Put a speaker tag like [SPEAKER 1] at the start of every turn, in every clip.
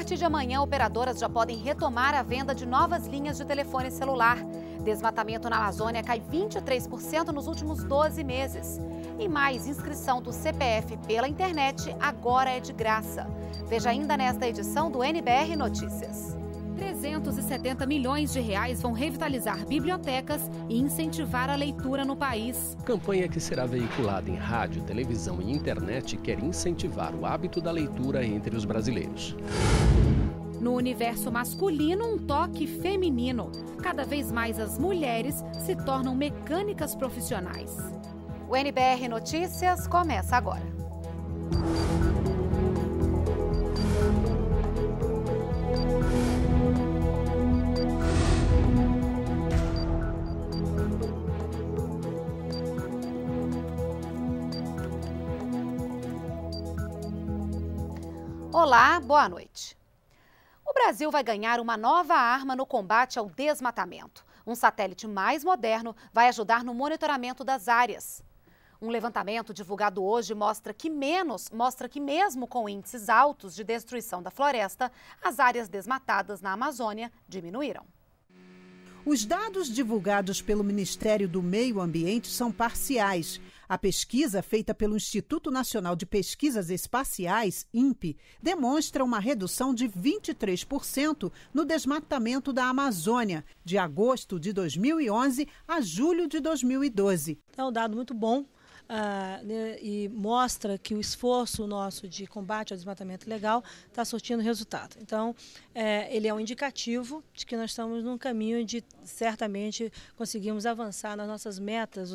[SPEAKER 1] partir de amanhã, operadoras já podem retomar a venda de novas linhas de telefone celular. Desmatamento na Amazônia cai 23% nos últimos 12 meses. E mais, inscrição do CPF pela internet agora é de graça. Veja ainda nesta edição do NBR Notícias. 370 milhões de reais vão revitalizar bibliotecas e incentivar a leitura no país.
[SPEAKER 2] Campanha que será veiculada em rádio, televisão e internet quer incentivar o hábito da leitura entre os brasileiros.
[SPEAKER 1] No universo masculino, um toque feminino. Cada vez mais as mulheres se tornam mecânicas profissionais. O NBR Notícias começa agora. Olá, boa noite. Brasil vai ganhar uma nova arma no combate ao desmatamento. Um satélite mais moderno vai ajudar no monitoramento das áreas. Um levantamento divulgado hoje mostra que menos, mostra que mesmo com índices altos de destruição da floresta, as áreas desmatadas na Amazônia diminuíram.
[SPEAKER 3] Os dados divulgados pelo Ministério do Meio Ambiente são parciais a pesquisa feita pelo Instituto Nacional de Pesquisas Espaciais, INPE, demonstra uma redução de 23% no desmatamento da Amazônia, de agosto de 2011 a julho de 2012. É um dado muito bom, ah, né, e mostra que o esforço nosso de combate ao desmatamento legal está surtindo resultado. Então, é, ele é um indicativo de que nós estamos num caminho de certamente conseguirmos avançar nas nossas metas,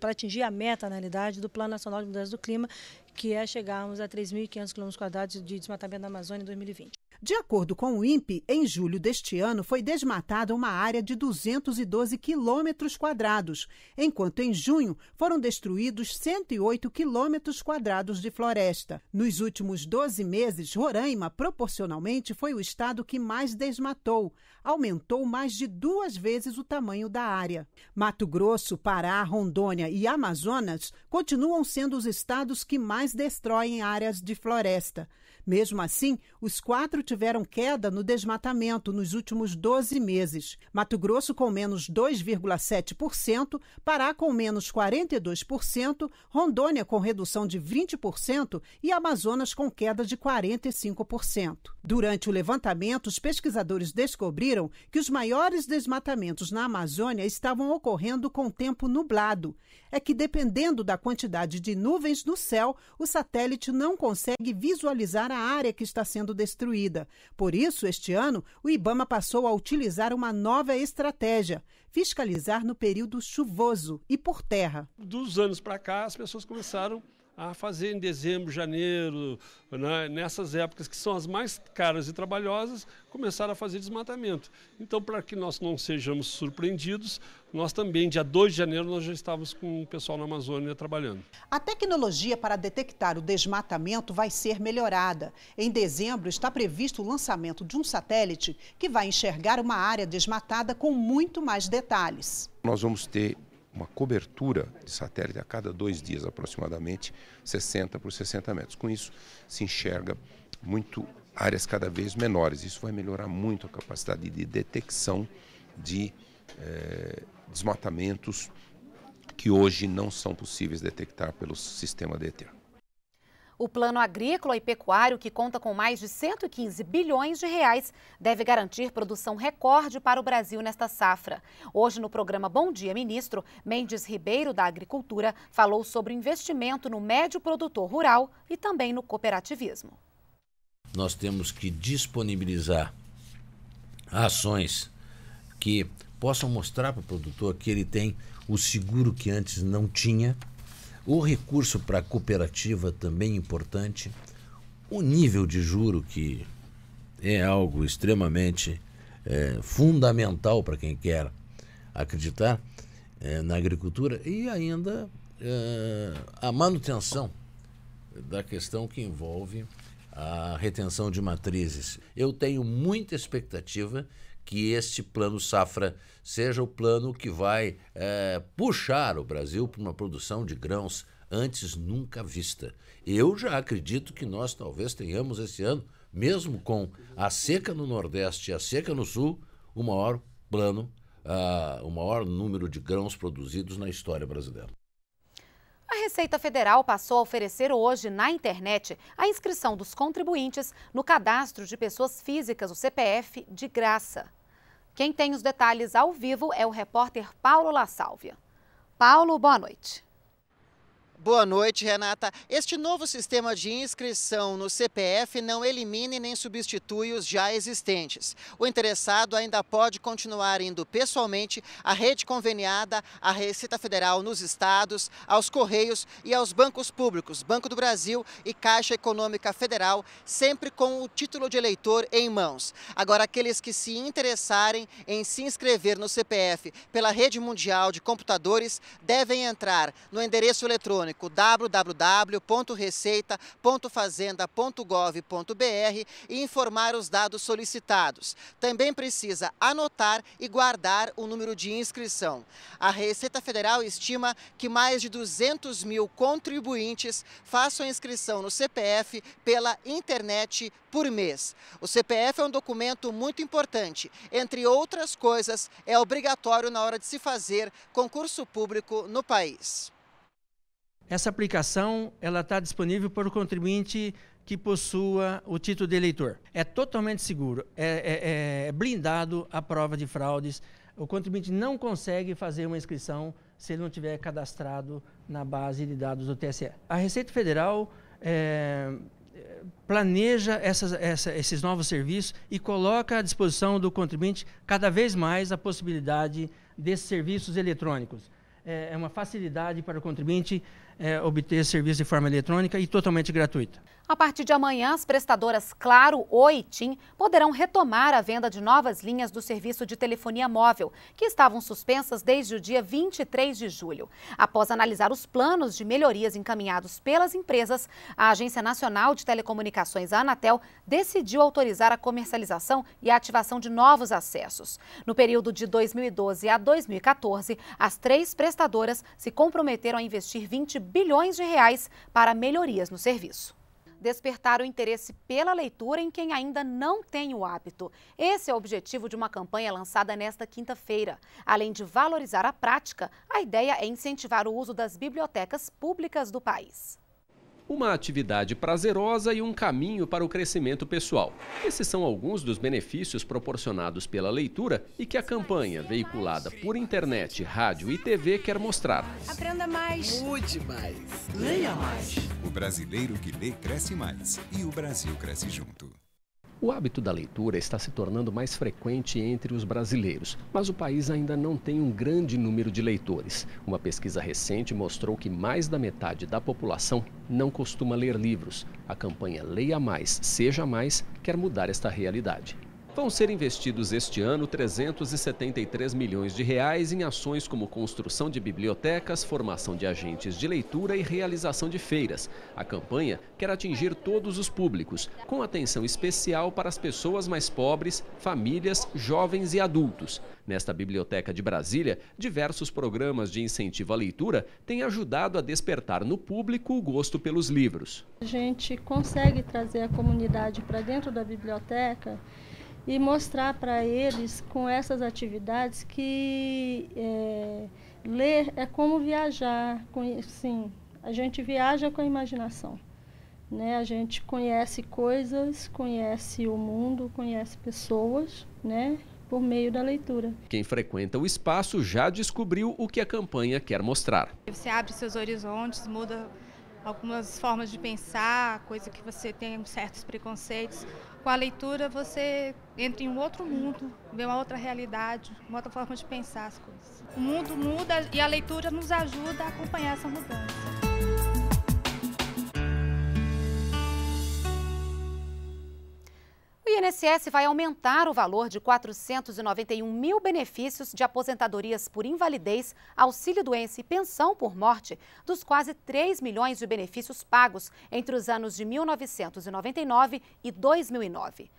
[SPEAKER 3] para atingir a meta, na realidade, do Plano Nacional de Mudança do Clima, que é chegarmos a 3.500 km de desmatamento na Amazônia em 2020. De acordo com o INPE, em julho deste ano foi desmatada uma área de 212 quilômetros quadrados, enquanto em junho foram destruídos 108 quilômetros quadrados de floresta. Nos últimos 12 meses, Roraima, proporcionalmente, foi o estado que mais desmatou, aumentou mais de duas vezes o tamanho da área. Mato Grosso, Pará, Rondônia e Amazonas continuam sendo os estados que mais destroem áreas de floresta. Mesmo assim, os quatro tiveram queda no desmatamento nos últimos 12 meses. Mato Grosso com menos 2,7%, Pará com menos 42%, Rondônia com redução de 20% e Amazonas com queda de 45%. Durante o levantamento, os pesquisadores descobriram que os maiores desmatamentos na Amazônia estavam ocorrendo com tempo nublado. É que, dependendo da quantidade de nuvens no céu, o satélite não consegue visualizar a área que está sendo destruída. Por isso, este ano, o Ibama passou a utilizar uma nova estratégia: fiscalizar no período chuvoso e por terra. Dos anos
[SPEAKER 2] para cá, as pessoas começaram a fazer em dezembro, janeiro, né, nessas épocas que são as mais caras e trabalhosas, começar a fazer desmatamento. Então, para que nós não sejamos surpreendidos, nós também, dia 2 de janeiro, nós já estávamos com o pessoal na Amazônia trabalhando.
[SPEAKER 3] A tecnologia para detectar o desmatamento vai ser melhorada. Em dezembro, está previsto o lançamento de um satélite que vai enxergar uma área desmatada com muito mais detalhes.
[SPEAKER 4] Nós vamos ter uma cobertura de satélite a cada dois dias, aproximadamente 60 por 60 metros. Com isso, se enxerga muito áreas cada vez menores. Isso vai melhorar muito a capacidade de detecção de eh, desmatamentos que hoje não são possíveis detectar pelo sistema DETER.
[SPEAKER 1] O plano agrícola e pecuário, que conta com mais de 115 bilhões de reais, deve garantir produção recorde para o Brasil nesta safra. Hoje, no programa Bom Dia Ministro, Mendes Ribeiro, da Agricultura, falou sobre investimento no médio produtor rural e também no cooperativismo.
[SPEAKER 4] Nós temos que disponibilizar ações que possam mostrar para o produtor que ele tem o seguro que antes não tinha o recurso para a cooperativa também importante. O nível de juro que é algo extremamente é, fundamental para quem quer acreditar é, na agricultura e ainda é, a manutenção da questão que envolve a retenção de matrizes. Eu tenho muita expectativa que este plano safra seja o plano que vai é, puxar o Brasil para uma produção de grãos antes nunca vista. Eu já acredito que nós talvez tenhamos esse ano, mesmo com a seca no Nordeste e a seca no Sul, o maior plano, uh, o maior número de grãos produzidos na história brasileira.
[SPEAKER 1] A Receita Federal passou a oferecer hoje na internet a inscrição dos contribuintes no cadastro de pessoas físicas, o CPF, de graça. Quem tem os detalhes ao vivo é o repórter Paulo La Sálvia. Paulo, boa noite.
[SPEAKER 5] Boa noite, Renata. Este novo sistema de inscrição no CPF não elimine nem substitui os já existentes. O interessado ainda pode continuar indo pessoalmente à rede conveniada, à Receita Federal nos estados, aos Correios e aos bancos públicos, Banco do Brasil e Caixa Econômica Federal, sempre com o título de eleitor em mãos. Agora, aqueles que se interessarem em se inscrever no CPF pela Rede Mundial de Computadores devem entrar no endereço eletrônico eletrônico www.receita.fazenda.gov.br e informar os dados solicitados. Também precisa anotar e guardar o número de inscrição. A Receita Federal estima que mais de 200 mil contribuintes façam inscrição no CPF pela internet por mês. O CPF é um documento muito importante. Entre outras coisas, é obrigatório na hora de se fazer concurso público no país.
[SPEAKER 2] Essa aplicação ela está disponível para o contribuinte que possua o título de eleitor. É totalmente seguro, é, é, é, é blindado a prova de fraudes. O contribuinte não consegue fazer uma inscrição se ele não tiver cadastrado na base de dados do TSE. A Receita Federal é, planeja essas, essa, esses novos serviços e coloca à disposição do contribuinte cada vez mais a possibilidade desses serviços eletrônicos. É, é uma facilidade para o contribuinte é, obter serviço de forma eletrônica e totalmente gratuita.
[SPEAKER 1] A partir de amanhã, as prestadoras Claro, Oi e TIM poderão retomar a venda de novas linhas do serviço de telefonia móvel, que estavam suspensas desde o dia 23 de julho. Após analisar os planos de melhorias encaminhados pelas empresas, a Agência Nacional de Telecomunicações, a Anatel, decidiu autorizar a comercialização e a ativação de novos acessos. No período de 2012 a 2014, as três prestadoras se comprometeram a investir 20 bilhões de reais para melhorias no serviço despertar o interesse pela leitura em quem ainda não tem o hábito. Esse é o objetivo de uma campanha lançada nesta quinta-feira. Além de valorizar a prática, a ideia é incentivar o uso das bibliotecas públicas do país
[SPEAKER 2] uma atividade prazerosa e um caminho para o crescimento pessoal. Esses são alguns dos benefícios proporcionados pela leitura e que a campanha, veiculada por internet, rádio e TV, quer mostrar.
[SPEAKER 3] Aprenda mais. Mude mais. Leia mais.
[SPEAKER 5] O brasileiro que lê cresce mais e o Brasil cresce junto.
[SPEAKER 2] O hábito da leitura está se tornando mais frequente entre os brasileiros, mas o país ainda não tem um grande número de leitores. Uma pesquisa recente mostrou que mais da metade da população não costuma ler livros. A campanha Leia Mais, Seja Mais quer mudar esta realidade. Vão ser investidos este ano 373 milhões de reais em ações como construção de bibliotecas, formação de agentes de leitura e realização de feiras. A campanha quer atingir todos os públicos, com atenção especial para as pessoas mais pobres, famílias, jovens e adultos. Nesta Biblioteca de Brasília, diversos programas de incentivo à leitura têm ajudado a despertar no público o gosto pelos livros.
[SPEAKER 6] A gente consegue trazer a comunidade para dentro da biblioteca e mostrar para eles com essas atividades que é, ler é como viajar, com, sim, a gente viaja com a imaginação, né? A gente conhece coisas, conhece o mundo, conhece pessoas, né? Por meio da leitura.
[SPEAKER 2] Quem frequenta o espaço já descobriu o que a campanha quer mostrar.
[SPEAKER 6] Você abre seus horizontes,
[SPEAKER 7] muda algumas formas de pensar, coisa que você tem certos preconceitos com a leitura você entra em um outro mundo, vê uma outra realidade, uma outra forma de pensar as coisas. O mundo muda e a leitura nos ajuda a acompanhar essa mudança.
[SPEAKER 1] INSS vai aumentar o valor de 491 mil benefícios de aposentadorias por invalidez, auxílio-doença e pensão por morte, dos quase 3 milhões de benefícios pagos entre os anos de 1999 e 2009.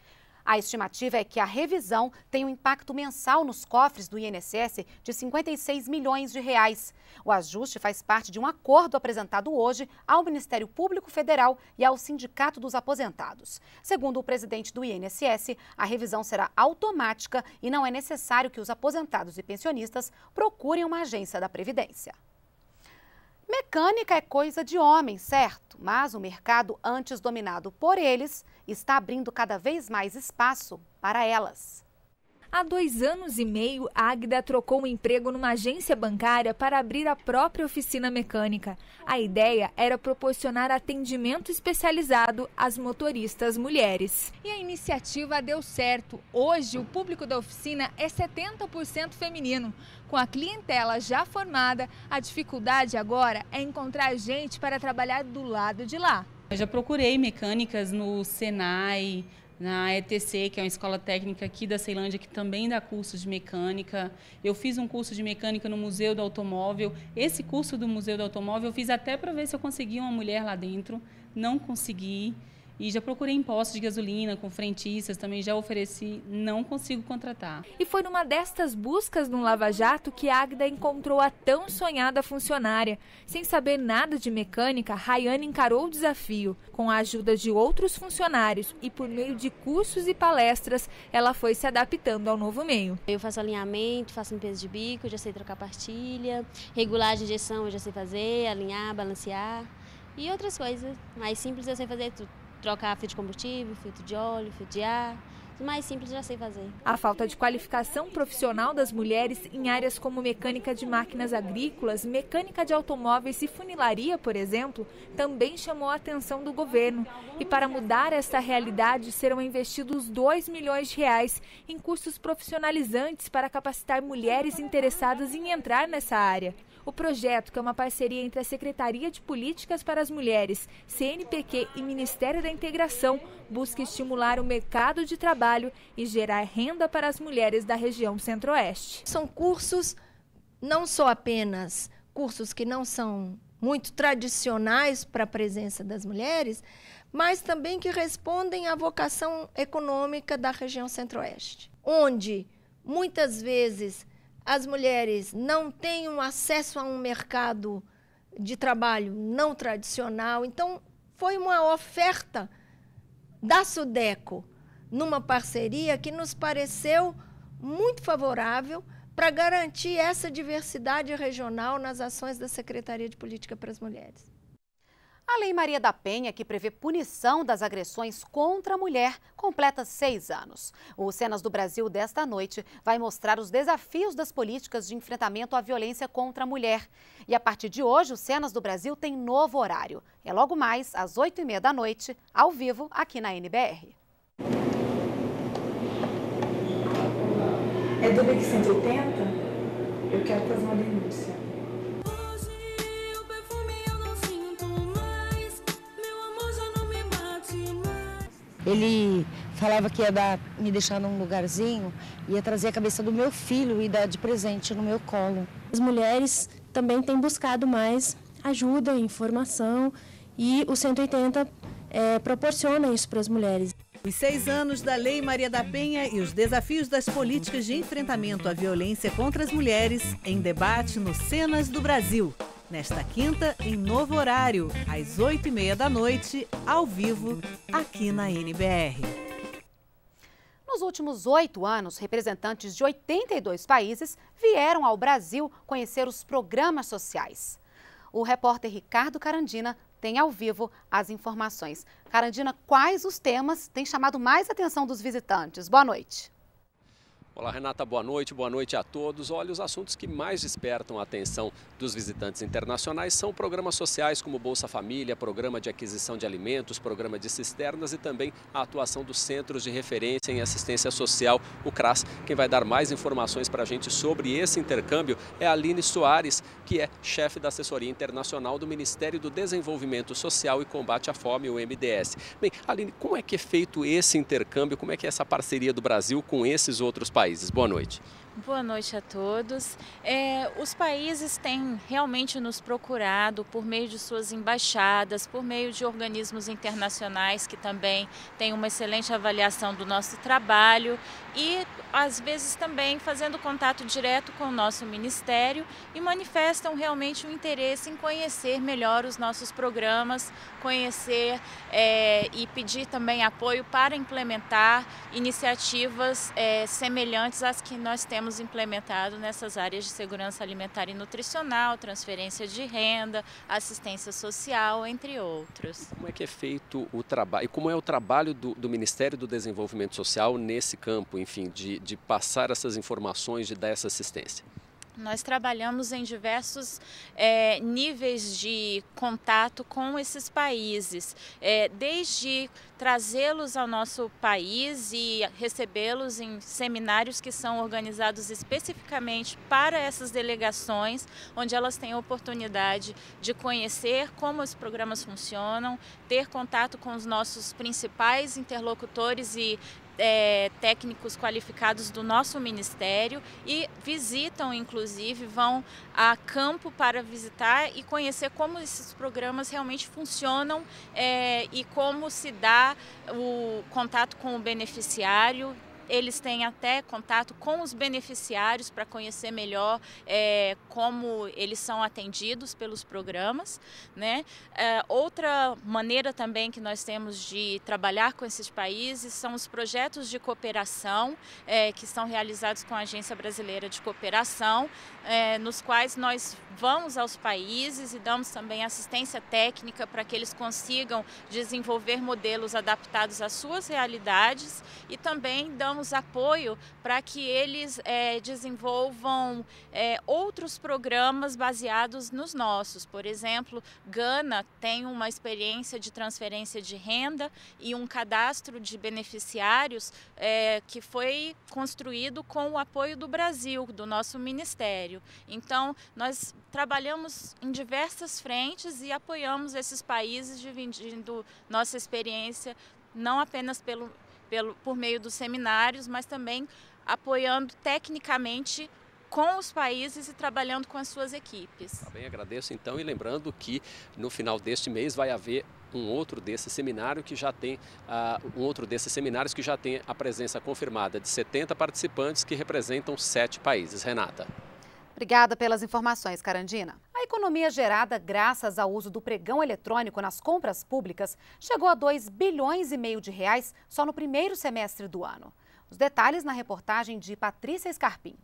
[SPEAKER 1] A estimativa é que a revisão tem um impacto mensal nos cofres do INSS de 56 milhões de reais. O ajuste faz parte de um acordo apresentado hoje ao Ministério Público Federal e ao Sindicato dos Aposentados. Segundo o presidente do INSS, a revisão será automática e não é necessário que os aposentados e pensionistas procurem uma agência da Previdência. Mecânica é coisa de homem, certo? Mas o mercado antes dominado por eles está
[SPEAKER 7] abrindo cada vez mais espaço para elas. Há dois anos e meio, Águida trocou o um emprego numa agência bancária para abrir a própria oficina mecânica. A ideia era proporcionar atendimento especializado às motoristas mulheres. E a iniciativa deu certo. Hoje, o público da oficina é 70% feminino. Com a clientela já formada, a dificuldade agora é encontrar gente para trabalhar do lado de lá.
[SPEAKER 8] Eu já procurei mecânicas no Senai, na ETC, que é uma escola técnica aqui da Ceilândia, que também dá curso de mecânica. Eu fiz um curso de mecânica no Museu do Automóvel. Esse curso do Museu do Automóvel eu fiz até para ver se eu conseguia uma mulher lá dentro. Não consegui. E já procurei em postos de gasolina, com frentistas, também já ofereci, não consigo contratar.
[SPEAKER 7] E foi numa destas buscas no Lava Jato que Agda encontrou a tão sonhada funcionária. Sem saber nada de mecânica, Rayane encarou o desafio. Com a ajuda de outros funcionários e por meio de cursos e palestras, ela foi se adaptando ao novo meio. Eu faço alinhamento, faço limpeza de bico, já sei trocar partilha, regular de injeção eu já sei fazer, alinhar,
[SPEAKER 8] balancear e outras coisas. Mais simples eu sei fazer tudo trocar filtro de combustível, filtro de óleo, filtro de ar. mais simples
[SPEAKER 7] já sei fazer. A falta de qualificação profissional das mulheres em áreas como mecânica de máquinas agrícolas, mecânica de automóveis e funilaria, por exemplo, também chamou a atenção do governo. E para mudar essa realidade, serão investidos 2 milhões de reais em cursos profissionalizantes para capacitar mulheres interessadas em entrar nessa área. O projeto, que é uma parceria entre a Secretaria de Políticas para as Mulheres, CNPq e Ministério da Integração, busca estimular o mercado de trabalho e gerar renda para as mulheres da região Centro-Oeste.
[SPEAKER 9] São cursos não só apenas cursos que não são muito tradicionais para a presença das mulheres, mas também que respondem à vocação econômica da região Centro-Oeste, onde muitas vezes as mulheres não têm um acesso a um mercado de trabalho não tradicional. Então, foi uma oferta da Sudeco, numa parceria que nos pareceu muito favorável para garantir essa diversidade regional nas ações da Secretaria de Política para as Mulheres.
[SPEAKER 1] A Lei Maria da Penha, que prevê punição das agressões contra a mulher, completa seis anos. O Cenas do Brasil desta noite vai mostrar os desafios das políticas de enfrentamento à violência contra a mulher. E a partir de hoje, o Cenas do Brasil tem novo horário. É logo mais, às oito e meia da noite, ao vivo, aqui na NBR.
[SPEAKER 3] É do BIC 180? Eu quero fazer uma denúncia.
[SPEAKER 6] Ele falava que ia dar, me deixar num lugarzinho, ia trazer a cabeça do meu filho e dar de presente no meu colo. As mulheres também têm buscado mais ajuda,
[SPEAKER 3] informação e o 180 é, proporciona isso para as mulheres. Os seis anos da Lei Maria da Penha e os desafios das políticas de enfrentamento à violência contra as mulheres em debate no Cenas do Brasil. Nesta quinta, em novo horário, às oito e meia da noite, ao vivo, aqui na NBR.
[SPEAKER 1] Nos últimos oito anos, representantes de 82 países vieram ao Brasil conhecer os programas sociais. O repórter Ricardo Carandina tem ao vivo as informações. Carandina, quais os temas têm chamado mais atenção dos visitantes? Boa noite.
[SPEAKER 2] Olá, Renata, boa noite, boa noite a todos. Olha, os assuntos que mais despertam a atenção dos visitantes internacionais são programas sociais como Bolsa Família, programa de aquisição de alimentos, programa de cisternas e também a atuação dos Centros de Referência em Assistência Social, o CRAS. Quem vai dar mais informações para a gente sobre esse intercâmbio é a Aline Soares, que é chefe da assessoria internacional do Ministério do Desenvolvimento Social e Combate à Fome, o MDS. Bem, Aline, como é que é feito esse intercâmbio? Como é que é essa parceria do Brasil com esses outros países? países. Boa noite.
[SPEAKER 8] Boa noite a todos. É, os países têm realmente nos procurado por meio de suas embaixadas, por meio de organismos internacionais que também têm uma excelente avaliação do nosso trabalho e, às vezes, também fazendo contato direto com o nosso ministério e manifestam realmente o um interesse em conhecer melhor os nossos programas, conhecer é, e pedir também apoio para implementar iniciativas é, semelhantes às que nós temos temos implementado nessas áreas de segurança alimentar e nutricional, transferência de renda, assistência social, entre outros.
[SPEAKER 2] Como é que é feito o trabalho? E como é o trabalho do, do Ministério do Desenvolvimento Social nesse campo, enfim, de, de passar essas informações, de dar essa assistência?
[SPEAKER 8] Nós trabalhamos em diversos é, níveis de contato com esses países, é, desde trazê-los ao nosso país e recebê-los em seminários que são organizados especificamente para essas delegações, onde elas têm a oportunidade de conhecer como os programas funcionam, ter contato com os nossos principais interlocutores e é, técnicos qualificados do nosso ministério e visitam, inclusive, vão a campo para visitar e conhecer como esses programas realmente funcionam é, e como se dá o contato com o beneficiário eles têm até contato com os beneficiários para conhecer melhor é, como eles são atendidos pelos programas. Né? É, outra maneira também que nós temos de trabalhar com esses países são os projetos de cooperação é, que são realizados com a Agência Brasileira de Cooperação, é, nos quais nós vamos aos países e damos também assistência técnica para que eles consigam desenvolver modelos adaptados às suas realidades e também damos darmos apoio para que eles é, desenvolvam é, outros programas baseados nos nossos. Por exemplo, Gana tem uma experiência de transferência de renda e um cadastro de beneficiários é, que foi construído com o apoio do Brasil, do nosso Ministério. Então, nós trabalhamos em diversas frentes e apoiamos esses países dividindo nossa experiência não apenas pelo, pelo, por meio dos seminários, mas também apoiando tecnicamente com os países e trabalhando com as suas equipes. Tá
[SPEAKER 2] bem, agradeço então e lembrando que no final deste mês vai haver um outro desses seminário que já tem uh, um outro desses seminários que já tem a presença confirmada de 70 participantes que representam sete países. Renata.
[SPEAKER 1] Obrigada pelas informações, Carandina economia gerada graças ao uso do pregão eletrônico nas compras públicas chegou a 2 bilhões e meio de reais só no primeiro semestre do ano. Os detalhes na reportagem de Patrícia Escarpim.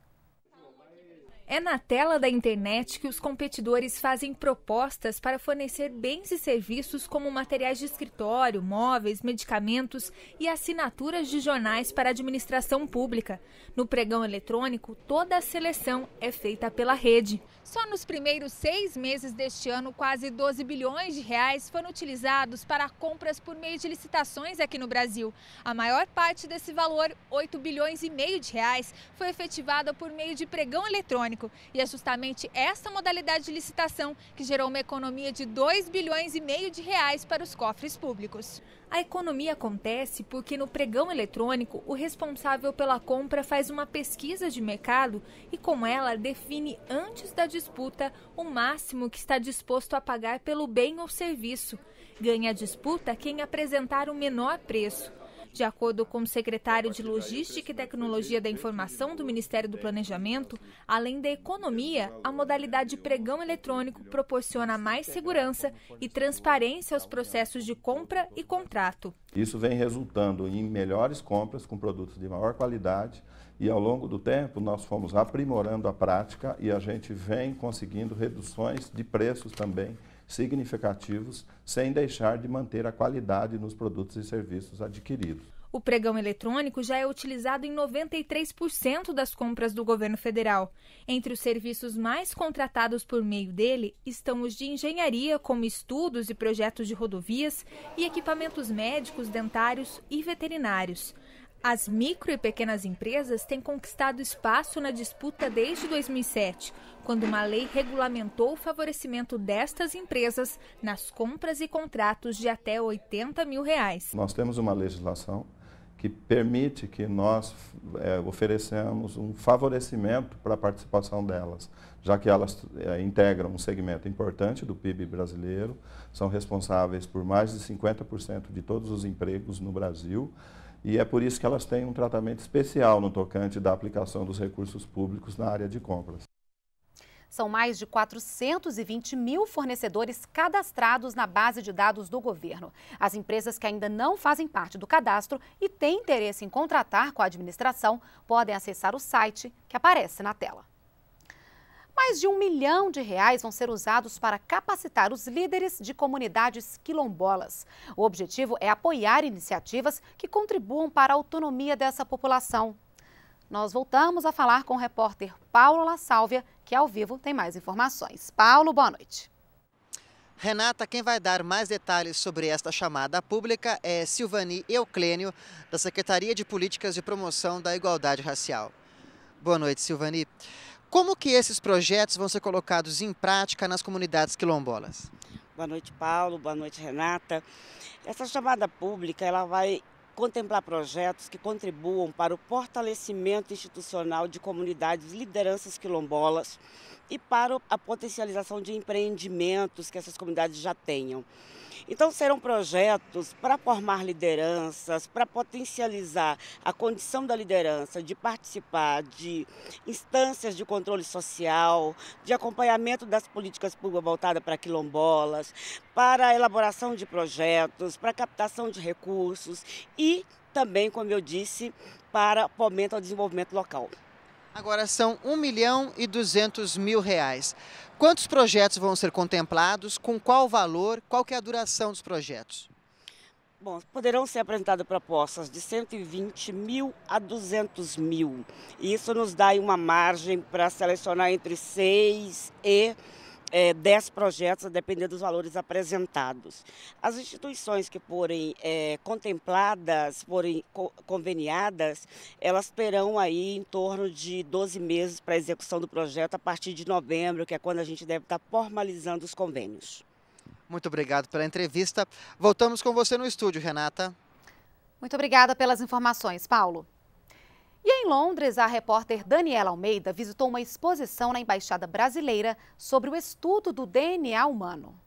[SPEAKER 7] É na tela da internet que os competidores fazem propostas para fornecer bens e serviços como materiais de escritório, móveis, medicamentos e assinaturas de jornais para a administração pública. No pregão eletrônico, toda a seleção é feita pela rede. Só nos primeiros seis meses deste ano, quase 12 bilhões de reais foram utilizados para compras por meio de licitações aqui no Brasil. A maior parte desse valor, 8 bilhões e meio de reais, foi efetivada por meio de pregão eletrônico eletrônico. E é justamente essa modalidade de licitação que gerou uma economia de 2 bilhões e meio de reais para os cofres públicos. A economia acontece porque no pregão eletrônico, o responsável pela compra faz uma pesquisa de mercado e com ela define antes da disputa o máximo que está disposto a pagar pelo bem ou serviço. Ganha a disputa quem apresentar o menor preço. De acordo com o secretário de Logística e Tecnologia da Informação do Ministério do Planejamento, além da economia, a modalidade é pregão eletrônico proporciona mais é segurança e transparência aos né? processos de compra e contrato.
[SPEAKER 2] Isso vem resultando em melhores compras com produtos de maior qualidade e ao longo do tempo nós fomos aprimorando a prática e a gente vem conseguindo reduções de preços também significativos, sem deixar de manter a qualidade nos produtos e serviços adquiridos.
[SPEAKER 3] O
[SPEAKER 7] pregão eletrônico já é utilizado em 93% das compras do governo federal. Entre os serviços mais contratados por meio dele estão os de engenharia, como estudos e projetos de rodovias, e equipamentos médicos, dentários e veterinários. As micro e pequenas empresas têm conquistado espaço na disputa desde 2007, quando uma lei regulamentou o favorecimento destas empresas nas compras e contratos de até 80 mil reais.
[SPEAKER 2] Nós temos uma legislação que permite que nós é, ofereçamos um favorecimento para a participação delas, já que elas é, integram um segmento importante do PIB brasileiro, são responsáveis por mais de 50% de todos os empregos no Brasil e é por isso que elas têm um tratamento especial no tocante da aplicação dos recursos públicos na área de compras.
[SPEAKER 1] São mais de 420 mil fornecedores cadastrados na base de dados do governo. As empresas que ainda não fazem parte do cadastro e têm interesse em contratar com a administração podem acessar o site que aparece na tela. Mais de um milhão de reais vão ser usados para capacitar os líderes de comunidades quilombolas. O objetivo é apoiar iniciativas que contribuam para a autonomia dessa população. Nós voltamos a falar com o repórter Paulo La Sálvia, que ao vivo tem mais informações. Paulo, boa noite.
[SPEAKER 5] Renata, quem vai dar mais detalhes sobre esta chamada pública é Silvani Euclênio, da Secretaria de Políticas de Promoção da Igualdade Racial. Boa noite, Silvani. Como que esses projetos vão ser colocados em prática nas comunidades quilombolas?
[SPEAKER 6] Boa noite, Paulo. Boa noite, Renata. Essa chamada pública ela vai contemplar projetos que contribuam para o fortalecimento institucional de comunidades e lideranças quilombolas e para a potencialização de empreendimentos que essas comunidades já tenham. Então, serão projetos para formar lideranças, para potencializar a condição da liderança, de participar de instâncias de controle social, de acompanhamento das políticas públicas voltadas para quilombolas, para a elaboração de projetos, para a captação de recursos e também, como eu disse, para fomento ao desenvolvimento local.
[SPEAKER 5] Agora são 1 milhão e 200 mil reais. Quantos projetos vão ser contemplados, com qual valor, qual que é a duração dos projetos?
[SPEAKER 6] Bom, poderão ser apresentadas propostas de 120 mil a 200 mil. Isso nos dá uma margem para selecionar entre 6 e é, 10 projetos, a depender dos valores apresentados. As instituições que forem é, contempladas, forem co conveniadas, elas terão aí em torno de 12 meses para a execução do projeto a partir de novembro, que é quando a gente deve estar tá formalizando os convênios. Muito
[SPEAKER 5] obrigado pela entrevista. Voltamos com você no estúdio, Renata.
[SPEAKER 1] Muito obrigada pelas informações, Paulo. E em Londres, a repórter Daniela Almeida visitou uma exposição na Embaixada Brasileira sobre o estudo do DNA humano.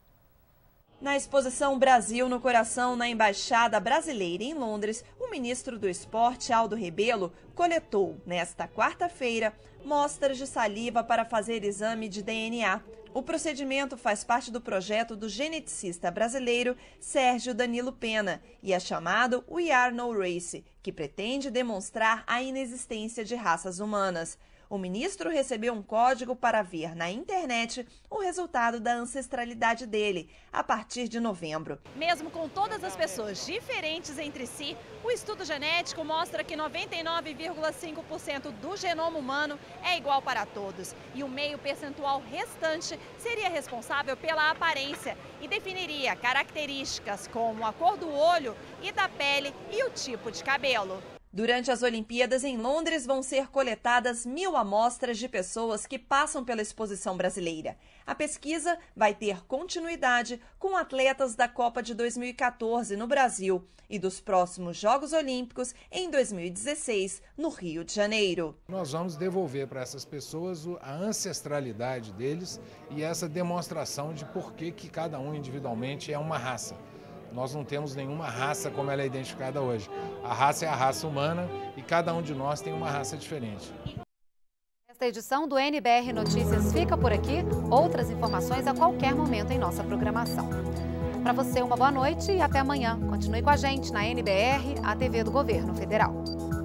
[SPEAKER 9] Na exposição Brasil no Coração na Embaixada Brasileira em Londres, o ministro do Esporte, Aldo Rebelo, coletou, nesta quarta-feira, mostras de saliva para fazer exame de DNA. O procedimento faz parte do projeto do geneticista brasileiro Sérgio Danilo Pena e é chamado We Are No Race, que pretende demonstrar a inexistência de raças humanas o ministro recebeu um código para ver na internet o resultado da ancestralidade dele, a partir de novembro. Mesmo com todas as pessoas diferentes entre si, o estudo genético mostra que 99,5% do genoma humano é igual para todos. E o meio percentual restante seria responsável pela aparência e definiria características como a cor do olho e da pele e o tipo de cabelo. Durante as Olimpíadas em Londres, vão ser coletadas mil amostras de pessoas que passam pela exposição brasileira. A pesquisa vai ter continuidade com atletas da Copa de 2014 no Brasil e dos próximos Jogos Olímpicos em 2016, no Rio de Janeiro. Nós vamos devolver para essas pessoas a ancestralidade deles e essa demonstração de por que cada um individualmente é uma raça. Nós não temos nenhuma raça como ela é identificada hoje. A raça é a raça humana e cada um de nós tem uma raça diferente.
[SPEAKER 1] Esta edição do NBR Notícias fica por aqui. Outras informações a qualquer momento em nossa programação. Para você, uma boa noite e até amanhã. Continue com a gente na NBR, a TV do Governo Federal.